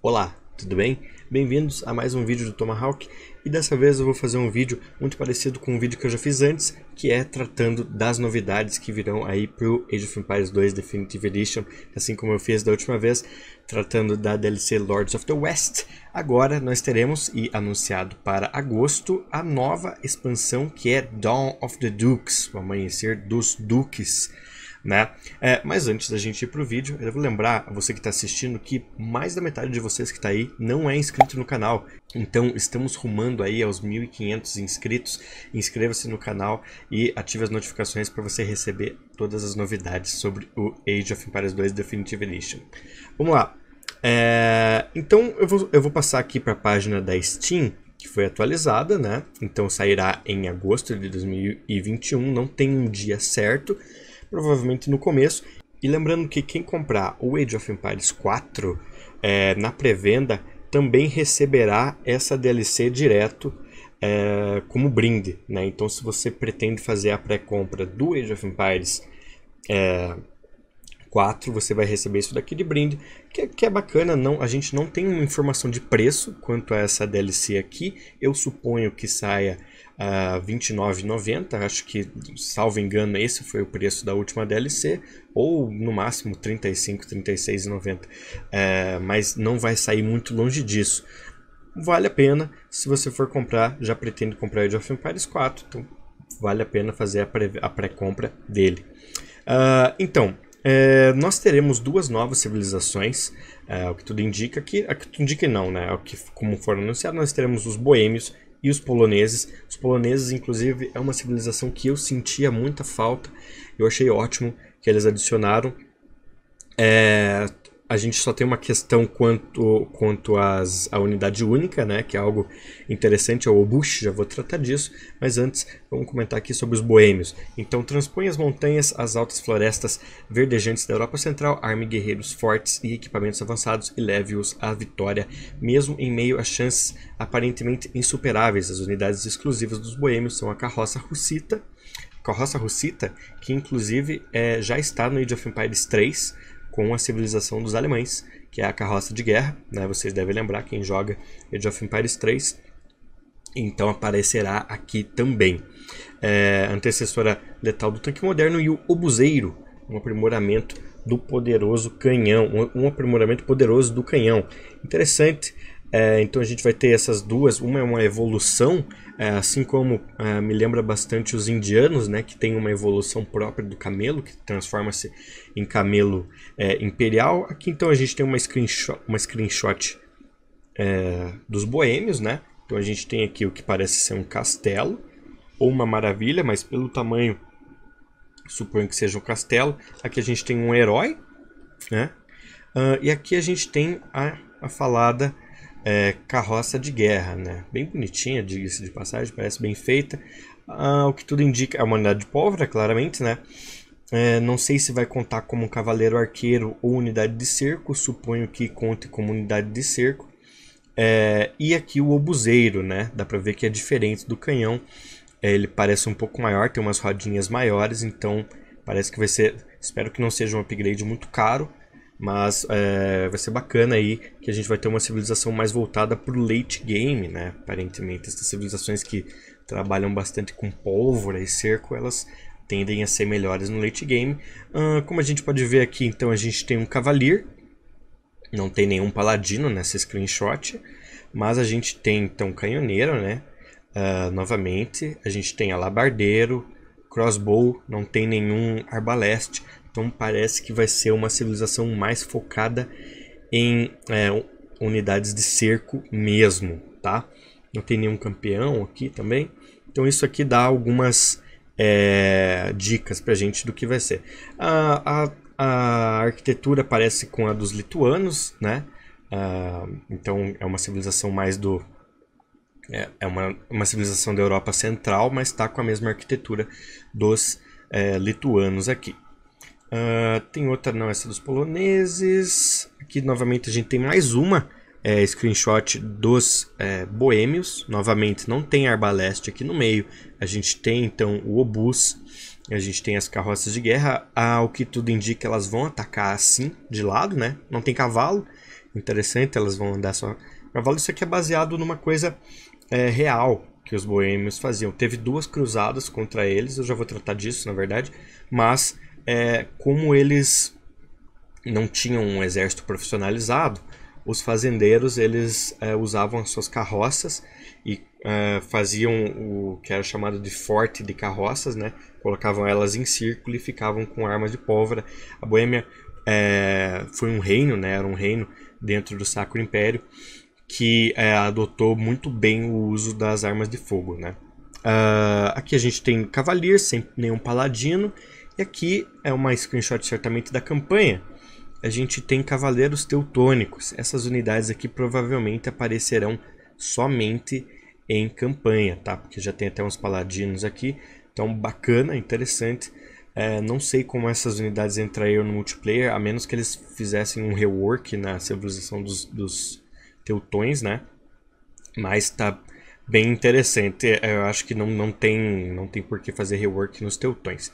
Olá, tudo bem? Bem-vindos a mais um vídeo do Tomahawk e dessa vez eu vou fazer um vídeo muito parecido com um vídeo que eu já fiz antes, que é tratando das novidades que virão aí para o Age of Empires 2 Definitive Edition, assim como eu fiz da última vez, tratando da DLC Lords of the West. Agora nós teremos, e anunciado para agosto, a nova expansão que é Dawn of the Dukes, o Amanhecer dos Duques né? É, mas antes da gente ir pro vídeo, eu devo lembrar a você que está assistindo que mais da metade de vocês que está aí não é inscrito no canal. Então estamos rumando aí aos 1.500 inscritos. Inscreva-se no canal e ative as notificações para você receber todas as novidades sobre o Age of Empires 2 Definitive Edition. Vamos lá. É, então eu vou, eu vou passar aqui para a página da Steam que foi atualizada, né? Então sairá em agosto de 2021, não tem um dia certo, provavelmente no começo. E lembrando que quem comprar o Age of Empires 4 é, na pré-venda também receberá essa DLC direto é, como brinde. Né? Então, se você pretende fazer a pré-compra do Age of Empires é, 4, você vai receber isso daqui de brinde, que, que, é bacana. Não, a gente não tem uma informação de preço quanto a essa DLC aqui. Eu suponho que saia a 29,90, acho que, salvo engano, esse foi o preço da última DLC, ou no máximo 35, 36,90, é, mas não vai sair muito longe disso. Vale a pena, se você for comprar, já pretende comprar Age of Empires 4, então vale a pena fazer a pré-compra dele. Uh, então, é, nós teremos duas novas civilizações, é, o que tudo indica que, a que tudo indica não, né? É o que, como foram anunciados, nós teremos os boêmios e os poloneses. Os poloneses, inclusive, é uma civilização que eu sentia muita falta. Eu achei ótimo que eles adicionaram. É, a gente só tem uma questão quanto quanto às, à unidade única, né, que é algo interessante, é o Obush, já vou tratar disso, mas antes vamos comentar aqui sobre os boêmios. Então, transpõe as montanhas, as altas florestas verdejantes da Europa Central, arme guerreiros fortes e equipamentos avançados e leve-os à vitória, mesmo em meio a chances aparentemente insuperáveis. As unidades exclusivas dos boêmios são a carroça russita, carroça russita, que inclusive é, já está no Age of Empires 3, com a civilização dos alemães, que é a carroça de guerra. Né? Vocês devem lembrar quem joga Age of Empires 3. Então aparecerá aqui também. É, antecessora letal do tanque moderno e o obuseiro, um aprimoramento do poderoso canhão, um aprimoramento poderoso do canhão. Interessante é, então a gente vai ter essas duas, uma é uma evolução, é, assim como é, me lembra bastante os indianos, né, que tem uma evolução própria do camelo, que transforma-se em camelo é, imperial. Aqui então a gente tem uma screenshot, uma screenshot é, dos boêmios, né? Então a gente tem aqui o que parece ser um castelo, ou uma maravilha, mas pelo tamanho suponho que seja um castelo. Aqui a gente tem um herói, né? Uh, e aqui a gente tem a, a falada é, carroça de guerra, né? Bem bonitinha, diga-se de passagem, parece bem feita. Ah, o que tudo indica é uma unidade de pólvora, claramente, né? É, não sei se vai contar como um cavaleiro arqueiro ou unidade de cerco, suponho que conte como unidade de cerco. É, e aqui o obuseiro, né? Dá pra ver que é diferente do canhão. É, ele parece um pouco maior, tem umas rodinhas maiores, então parece que vai ser. Espero que não seja um upgrade muito caro, mas é, vai ser bacana aí que a gente vai ter uma civilização mais voltada para o late game, né? Aparentemente, essas civilizações que trabalham bastante com pólvora e cerco, elas tendem a ser melhores no late game. Uh, como a gente pode ver aqui, então, a gente tem um cavalier. Não tem nenhum paladino nessa screenshot. Mas a gente tem, então, canhoneiro, né? Uh, novamente, a gente tem alabardeiro, crossbow, não tem nenhum arbaleste. Então parece que vai ser uma civilização mais focada em é, unidades de cerco mesmo, tá? Não tem nenhum campeão aqui também. Então isso aqui dá algumas é, dicas pra gente do que vai ser. A, a, a arquitetura parece com a dos lituanos, né? Uh, então é uma civilização mais do é, é uma, uma civilização da Europa Central, mas está com a mesma arquitetura dos é, lituanos aqui. Uh, tem outra não, essa dos poloneses. Aqui novamente a gente tem mais uma é, screenshot dos é, boêmios. Novamente não tem arbaleste aqui no meio. A gente tem então o obus. A gente tem as carroças de guerra. Ao que tudo indica, elas vão atacar assim, de lado, né? Não tem cavalo. Interessante, elas vão andar só cavalo. Isso aqui é baseado numa coisa é, real que os boêmios faziam. Teve duas cruzadas contra eles. Eu já vou tratar disso, na verdade. Mas é, como eles não tinham um exército profissionalizado, os fazendeiros eles é, usavam as suas carroças e é, faziam o que era chamado de forte de carroças, né? Colocavam elas em círculo e ficavam com armas de pólvora. A Boêmia é, foi um reino, né? Era um reino dentro do Sacro Império que é, adotou muito bem o uso das armas de fogo, né? Uh, aqui a gente tem cavalier, sem nenhum paladino, e aqui é uma screenshot certamente da campanha. A gente tem Cavaleiros Teutônicos. Essas unidades aqui provavelmente aparecerão somente em campanha, tá? Porque já tem até uns paladinos aqui. Então bacana, interessante. É, não sei como essas unidades entrariam no multiplayer, a menos que eles fizessem um rework na civilização dos, dos teutões, né? Mas tá bem interessante. É, eu acho que não, não tem não tem por que fazer rework nos teutões.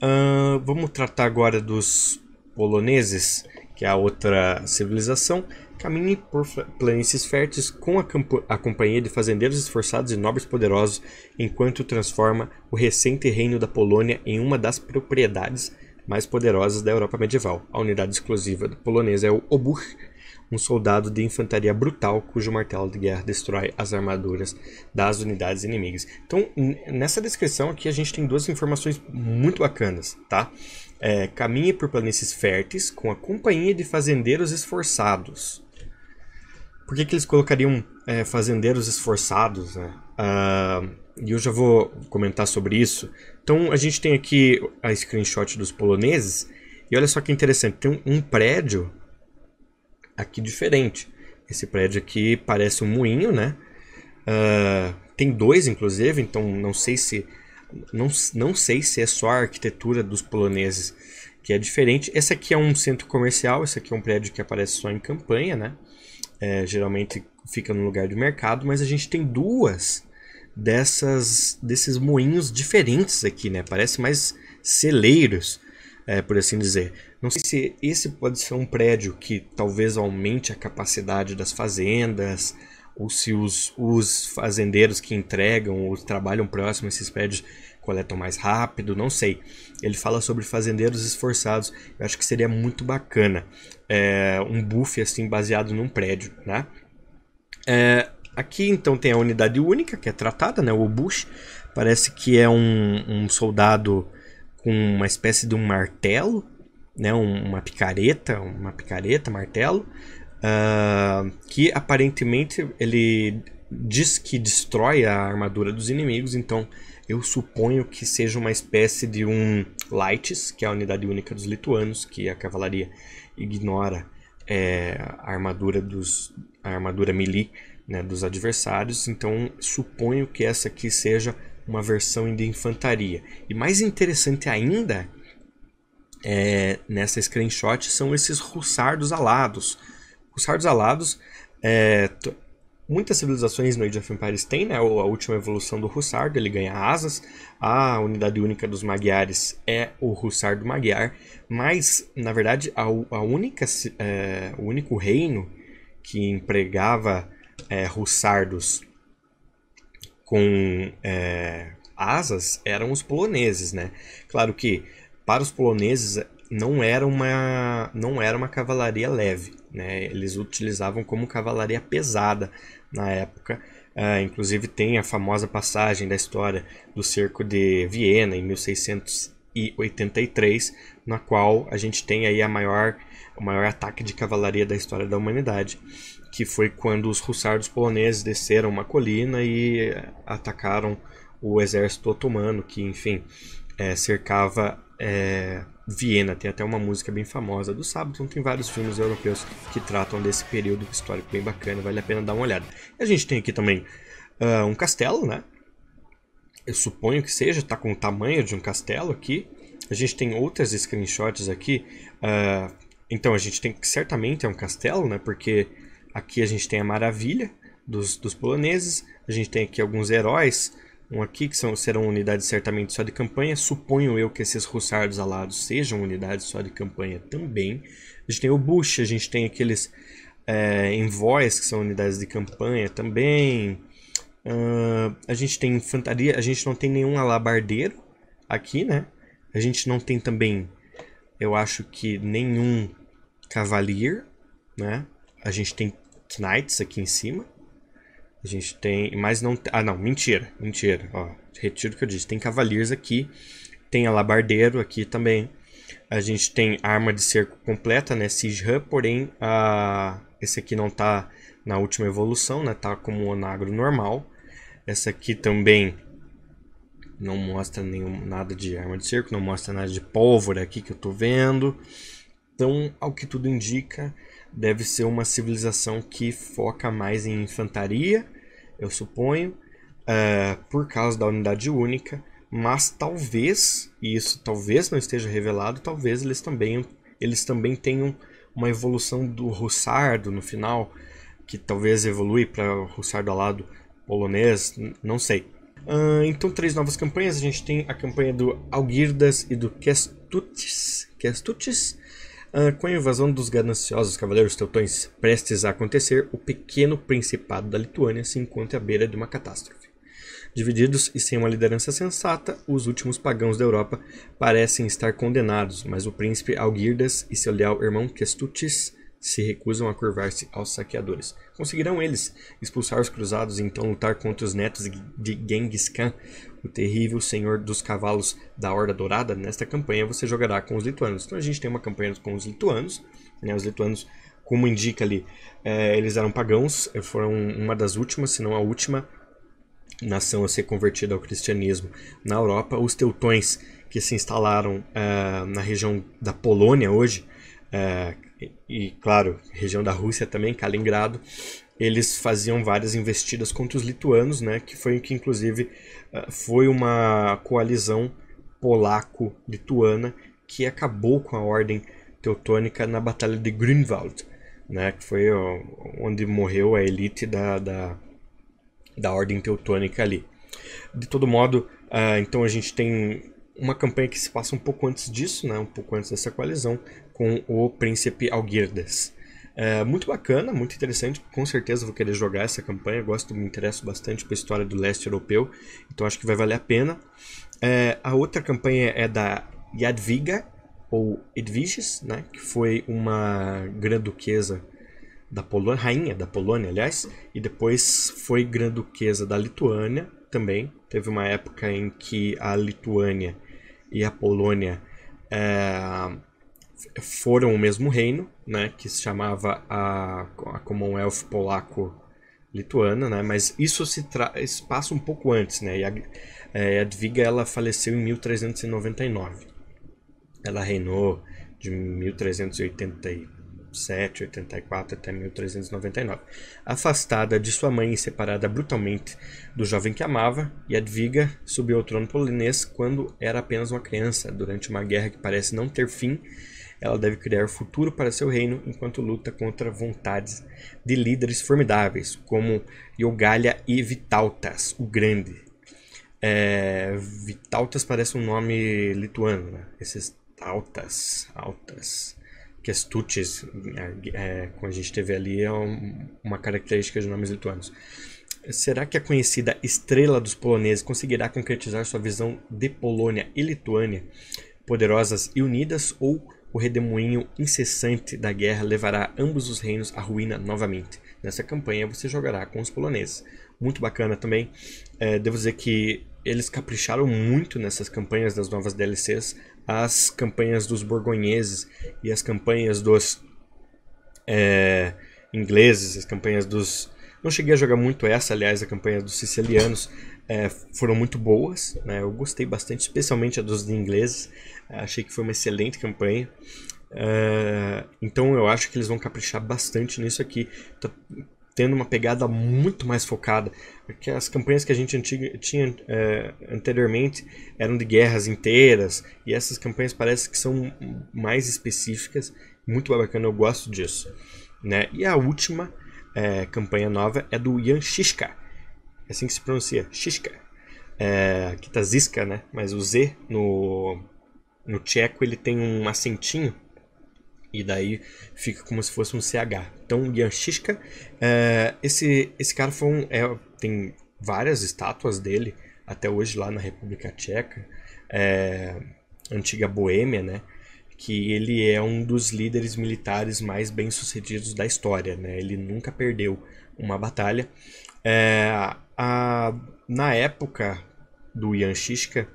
Uh, vamos tratar agora dos poloneses, que é a outra civilização. Caminhe é por planícies férteis com a, a, companhia de fazendeiros esforçados e nobres poderosos, enquanto transforma o recente reino da Polônia em uma das propriedades mais poderosas da Europa medieval. A unidade exclusiva do polonês é o Obuch, um soldado de infantaria brutal cujo martelo de guerra destrói as armaduras das unidades inimigas. Então, nessa descrição aqui a gente tem duas informações muito bacanas, tá? É, caminhe por planícies férteis com a companhia de fazendeiros esforçados. Por que, que eles colocariam é, fazendeiros esforçados, né? Uh, e eu já vou comentar sobre isso. Então, a gente tem aqui a screenshot dos poloneses. E olha só que interessante, tem um prédio aqui diferente. Esse prédio aqui parece um moinho, né? Uh, tem dois, inclusive, então não sei se não, não sei se é só a arquitetura dos poloneses que é diferente. Esse aqui é um centro comercial, esse aqui é um prédio que aparece só em campanha, né? É, geralmente fica no lugar de mercado, mas a gente tem duas dessas desses moinhos diferentes aqui, né? Parece mais celeiros, é, por assim dizer. Não sei se esse pode ser um prédio que talvez aumente a capacidade das fazendas, ou se os, os fazendeiros que entregam ou trabalham próximo a esses prédios coletam mais rápido, não sei. Ele fala sobre fazendeiros esforçados. Eu acho que seria muito bacana é, um buff assim baseado num prédio, né? É, aqui então tem a unidade única que é tratada, né? O bush parece que é um, um soldado com uma espécie de um martelo né, uma picareta, uma picareta, martelo, uh, que aparentemente ele diz que destrói a armadura dos inimigos, então eu suponho que seja uma espécie de um Lights, que é a unidade única dos lituanos, que a cavalaria ignora é, a armadura dos a armadura melee né, dos adversários, então suponho que essa aqui seja uma versão de infantaria. E mais interessante ainda é, nessa screenshot são esses russardos alados. Russardos alados, é, muitas civilizações no Age of Empires têm né, a última evolução do russardo, ele ganha asas. A unidade única dos magiares é o russardo magiar, mas na verdade a, a única, é, o único reino que empregava é, russardos com é, asas eram os poloneses, né? Claro que para os poloneses eh, não era uma não era uma cavalaria leve, né? Eles utilizavam como cavalaria pesada na época. Uh, inclusive tem a famosa passagem da história do cerco de Viena em 1683, na qual a gente tem aí a maior o maior ataque de cavalaria da história da humanidade, que foi quando os russardos poloneses desceram uma colina e atacaram o exército otomano, que enfim é, cercava é, Viena. Tem até uma música bem famosa do sábado então Tem vários filmes europeus que tratam desse período histórico bem bacana. Vale a pena dar uma olhada. E a gente tem aqui também uh, um castelo, né? Eu suponho que seja, tá com o tamanho de um castelo aqui. A gente tem outras screenshots aqui. Uh, então a gente tem que certamente é um castelo, né? Porque aqui a gente tem a maravilha dos, dos poloneses. A gente tem aqui alguns heróis um aqui, que são, serão unidades certamente só de campanha. Suponho eu que esses russardos alados sejam unidades só de campanha também. A gente tem o Bush, a gente tem aqueles é, eh, envoys, que são unidades de campanha também. Uh, a gente tem infantaria, a gente não tem nenhum alabardeiro aqui, né? A gente não tem também, eu acho que nenhum cavalier, né? A gente tem knights aqui em cima. A gente tem... Mas não... Ah, não. Mentira. Mentira. Ó, retiro o que eu disse. Tem cavaliers aqui. Tem alabardeiro aqui também. A gente tem arma de cerco completa, né? Siege porém... A... Esse aqui não tá na última evolução, né? Tá como um onagro normal. Essa aqui também não mostra nenhum, nada de arma de cerco, não mostra nada de pólvora aqui que eu tô vendo. Então, ao que tudo indica, deve ser uma civilização que foca mais em infantaria eu suponho, uh, por causa da unidade única, mas talvez, e isso talvez não esteja revelado, talvez eles também, eles também tenham uma evolução do Russardo no final, que talvez evolui para o Russardo alado polonês, não sei. Uh, então, três novas campanhas. A gente tem a campanha do Algirdas e do Kestutis, Kestutis ah, com a invasão dos gananciosos cavaleiros teutões prestes a acontecer, o pequeno principado da Lituânia se encontra à beira de uma catástrofe. Divididos e sem uma liderança sensata, os últimos pagãos da Europa parecem estar condenados, mas o príncipe Algirdas e seu leal irmão Kestutis se recusam a curvar-se aos saqueadores. Conseguirão eles expulsar os cruzados e então lutar contra os netos de Genghis Khan, o terrível senhor dos cavalos da Horda Dourada? Nesta campanha você jogará com os lituanos. Então a gente tem uma campanha com os lituanos, né? os lituanos, como indica ali, é, eles eram pagãos, eh, foram uma das últimas, se não a última, nação a ser convertida ao cristianismo na Europa. Os teutões que se instalaram eh, na região da Polônia hoje, uh, e, e claro, região da Rússia também, Kaliningrado, eles faziam várias investidas contra os lituanos, né, que foi que inclusive ah, foi uma coalizão polaco-lituana que acabou com a ordem teutônica na Batalha de Grünwald, né, que foi onde morreu a elite da, da, da ordem teutônica ali. De todo modo, uh, então a gente tem uma campanha que se passa um pouco antes disso, né, um pouco antes dessa coalizão, com o príncipe Algirdas. É, muito bacana, muito interessante. Com certeza vou querer jogar essa campanha. Gosto, me interesso bastante pela história do leste europeu, então acho que vai valer a pena. É, a outra campanha é da Jadwiga, ou Edwiges, né, que foi uma granduquesa duquesa da Polônia, rainha da Polônia, aliás, e depois foi granduquesa duquesa da Lituânia também. Teve uma época em que a Lituânia e a Polônia é, foram o mesmo reino, né, que se chamava a, a Commonwealth polaco-lituana, né, mas isso se tra isso passa um pouco antes, né, e a, é, Edviga ela faleceu em 1399. Ela reinou de 1387, 84 até 1399. Afastada de sua mãe e separada brutalmente do jovem que amava, Jadwiga subiu ao trono polonês quando era apenas uma criança, durante uma guerra que parece não ter fim ela deve criar futuro para seu reino enquanto luta contra vontades de líderes formidáveis, como Yogalha e Vitautas, o Grande. É, Vitautas parece um nome lituano, né? Esses altas, altas. Kestutes, é, é, como a gente teve ali, é uma característica de nomes lituanos. Será que a conhecida estrela dos poloneses conseguirá concretizar sua visão de Polônia e Lituânia poderosas e unidas ou o redemoinho incessante da guerra levará ambos os reinos à ruína novamente. Nessa campanha você jogará com os poloneses. Muito bacana também. É, devo dizer que eles capricharam muito nessas campanhas das novas DLCs. As campanhas dos borgonheses e as campanhas dos é, ingleses, as campanhas dos... Não cheguei a jogar muito essa, aliás, a campanha dos sicilianos, é, foram muito boas. Né? Eu gostei bastante, especialmente a dos ingleses. É, achei que foi uma excelente campanha. É, então eu acho que eles vão caprichar bastante nisso aqui. Tá tendo uma pegada muito mais focada, porque as campanhas que a gente antiga, tinha é, anteriormente eram de guerras inteiras e essas campanhas parece que são mais específicas. Muito bacana, eu gosto disso. Né? E a última é, campanha nova é do Yan Shishka é assim que se pronuncia, Shishka. É, aqui tá Zisca, né? Mas o Z no, no tcheco ele tem um acentinho e daí fica como se fosse um CH. Então, Jan Shishka, é, esse, esse cara foi um, é, tem várias estátuas dele até hoje lá na República Tcheca, é, antiga Boêmia, né? que ele é um dos líderes militares mais bem-sucedidos da história, né? Ele nunca perdeu uma batalha é, a, na época do Jan Shiska,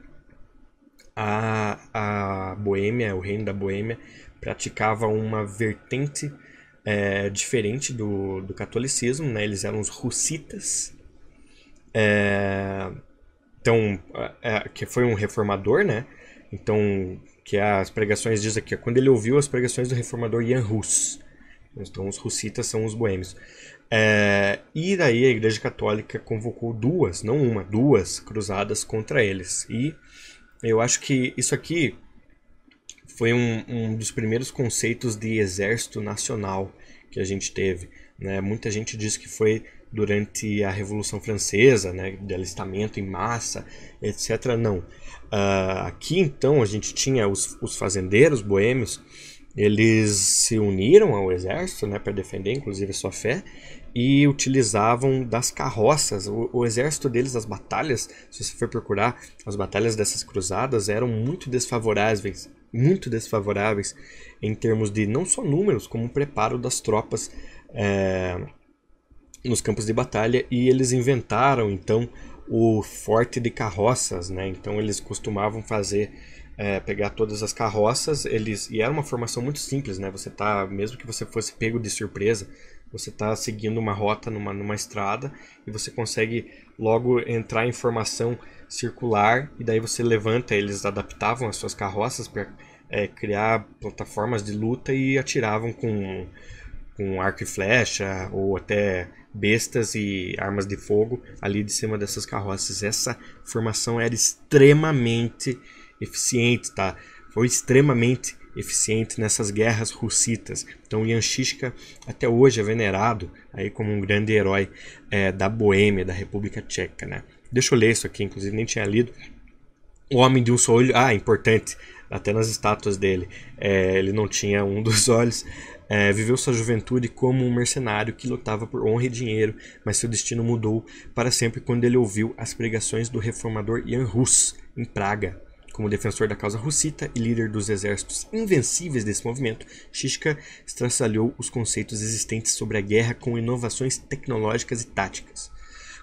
a, a Boêmia, o reino da Boêmia, praticava uma vertente é, diferente do, do catolicismo, né? eles eram os russitas. É, então, é, é, que foi um reformador, né? Então, que as pregações diz aqui, quando ele ouviu as pregações do reformador Jan Hus. Então, os russitas são os boêmios. É, e daí a Igreja Católica convocou duas, não uma, duas cruzadas contra eles. E eu acho que isso aqui foi um, um dos primeiros conceitos de exército nacional que a gente teve. Né? Muita gente diz que foi durante a Revolução Francesa, né, de alistamento em massa, etc. Não. Uh, aqui então a gente tinha os, os fazendeiros boêmios eles se uniram ao exército né, para defender, inclusive, sua fé e utilizavam das carroças. O, o, exército deles, as batalhas, se você for procurar, as batalhas dessas cruzadas eram muito desfavoráveis muito desfavoráveis em termos de não só números, como o preparo das tropas é, nos campos de batalha. E eles inventaram, então, o forte de carroças. Né? Então, eles costumavam fazer é, pegar todas as carroças, eles e era uma formação muito simples, né? Você tá, mesmo que você fosse pego de surpresa, você tá seguindo uma rota numa, numa estrada e você consegue logo entrar em formação circular e daí você levanta, eles adaptavam as suas carroças para é, criar plataformas de luta e atiravam com, com arco e flecha ou até bestas e armas de fogo ali de cima dessas carroças. Essa formação era extremamente eficiente, tá? Foi extremamente eficiente nessas guerras russitas. Então Janshishka até hoje é venerado aí como um grande herói é, da Boêmia, da República Tcheca, né? Deixa eu ler isso aqui, inclusive nem tinha lido. O Homem de um Só Olho, ah, importante, até nas estátuas dele, é, ele não tinha um dos olhos. É, viveu sua juventude como um mercenário que lutava por honra e dinheiro, mas seu destino mudou para sempre quando ele ouviu as pregações do reformador Jan Hus em Praga como defensor da causa russita e líder dos exércitos invencíveis desse movimento, Shishka estraçalhou os conceitos existentes sobre a guerra com inovações tecnológicas e táticas.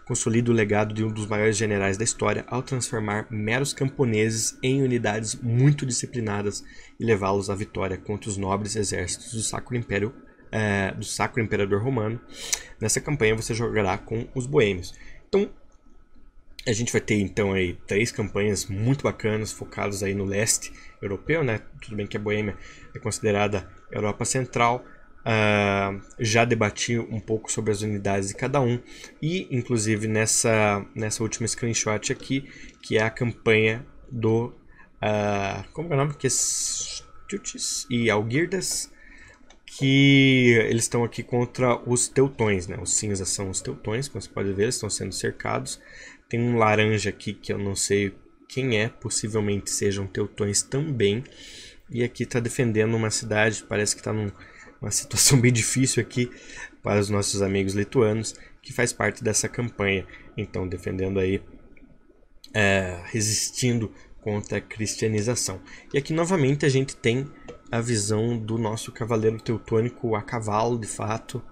Consolida o legado de um dos maiores generais da história ao transformar meros camponeses em unidades muito disciplinadas e levá-los à vitória contra os nobres exércitos do Sacro Império é, do Sacro Imperador Romano. Nessa campanha você jogará com os boêmios. Então, a gente vai ter então aí três campanhas muito bacanas focadas aí no leste europeu, né? Tudo bem que a Boêmia é considerada Europa Central. Uh, já debati um pouco sobre as unidades de cada um e, inclusive, nessa, nessa última screenshot aqui, que é a campanha do uh, como é o nome? Questutes e Algirdas, que eles estão aqui contra os teutões, né? Os cinzas são os teutões, como você pode ver, eles estão sendo cercados. Tem um laranja aqui que eu não sei quem é, possivelmente sejam teutões também. E aqui está defendendo uma cidade, parece que está numa situação bem difícil aqui para os nossos amigos lituanos, que faz parte dessa campanha. Então, defendendo aí, é, resistindo contra a cristianização. E aqui novamente a gente tem a visão do nosso cavaleiro teutônico a cavalo, de fato,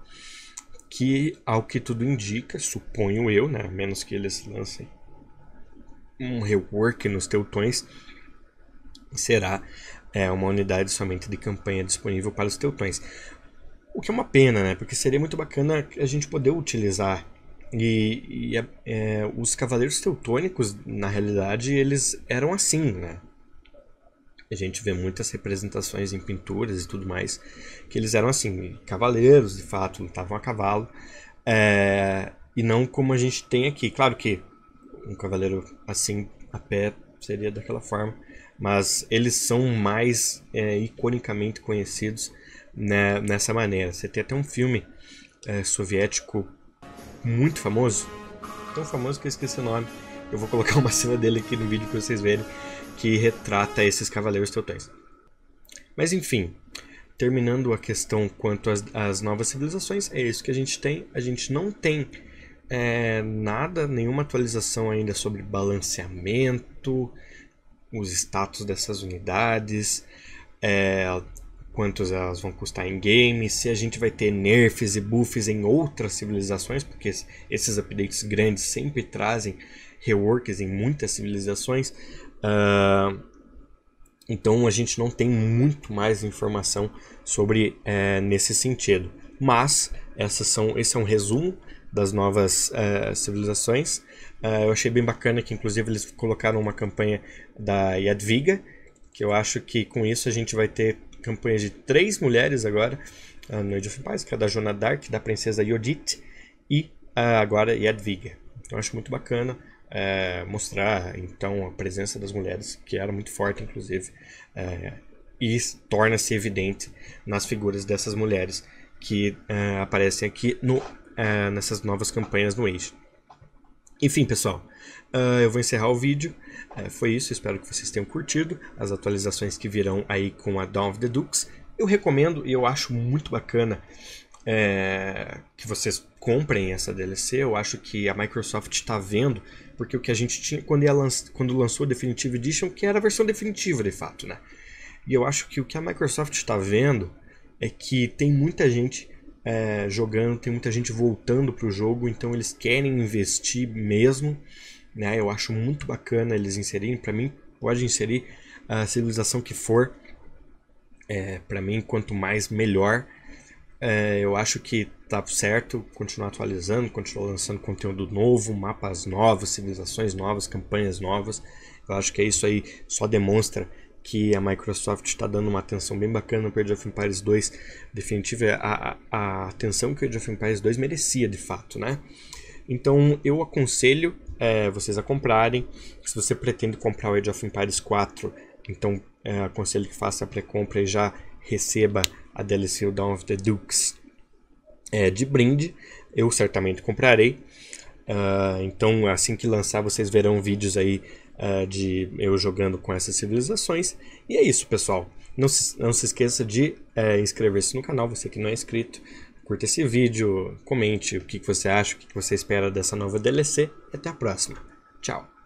que, ao que tudo indica, suponho eu, né, a menos que eles lancem um rework nos Teutões, será é, uma unidade somente de campanha disponível para os Teutões. O que é uma pena, né, porque seria muito bacana a gente poder utilizar. E, e é, é os Cavaleiros Teutônicos, na realidade, eles eram assim, né? A gente vê muitas representações em pinturas e tudo mais, que eles eram assim, cavaleiros de fato, lutavam a cavalo, é, e não como a gente tem aqui. Claro que um cavaleiro assim, a pé, seria daquela forma, mas eles são mais é, iconicamente conhecidos né, nessa maneira. Você tem até um filme é, soviético muito famoso, tão famoso que eu esqueci o nome, eu vou colocar uma cena dele aqui no vídeo para vocês verem que retrata esses cavaleiros teutões. Mas enfim, terminando a questão quanto às, às, novas civilizações, é isso que a gente tem. A gente não tem é, nada, nenhuma atualização ainda sobre balanceamento, os status dessas unidades, é, quantos elas vão custar em game, se a gente vai ter nerfs e buffs em outras civilizações, porque esses updates grandes sempre trazem reworks em muitas civilizações. Uh, então a gente não tem muito mais informação sobre é, nesse sentido. Mas essas são, esse é um resumo das novas é, civilizações. Ah, eu achei bem bacana que inclusive eles colocaram uma campanha da Yadviga, que eu acho que com isso a gente vai ter campanhas de três mulheres agora uh, no Age of Empires, que é da Jonah Dark, da princesa Yodit e uh, agora Yadviga. Então acho muito bacana é, mostrar então a presença das mulheres, que era muito forte, inclusive, é, e torna-se evidente nas figuras dessas mulheres que é, aparecem aqui no, é, nessas novas campanhas no Age. Enfim, pessoal, é, eu vou encerrar o vídeo. É, foi isso, espero que vocês tenham curtido as atualizações que virão aí com a Dawn of the Dukes. Eu recomendo e eu acho muito bacana que vocês comprem essa DLC. Eu acho que a Microsoft está vendo, porque o que a gente tinha quando, lanç, quando lançou a Definitive Edition, que era a versão definitiva de fato, né? E eu acho que o que a Microsoft está vendo é que tem muita gente é, jogando, tem muita gente voltando para o jogo, então eles querem investir mesmo. Né? Eu acho muito bacana eles inserirem. Para mim, pode inserir a civilização que for. É, para mim, quanto mais melhor. É, eu acho que tá certo continuar atualizando, continuar lançando conteúdo novo, mapas novos, civilizações novas, campanhas novas. Eu acho que é isso aí só demonstra que a Microsoft está dando uma atenção bem bacana para Age of Empires 2. Definitiva é, a, a, a, atenção que o Age of Empires 2 merecia de fato, né? Então eu aconselho é, vocês a comprarem. Se você pretende comprar o Age of Empires 4, então é, aconselho que faça a pré-compra e já receba a DLC o Dawn of the Dukes é, de brinde. Eu certamente comprarei. Uh, então, assim que lançar, vocês verão vídeos aí uh, de eu jogando com essas civilizações. E é isso, pessoal. Não se, não se esqueça de uh, inscrever-se no canal, você que não é inscrito. Curta esse vídeo, comente o que, que você acha, o que, que você espera dessa nova DLC. Até a próxima. Tchau.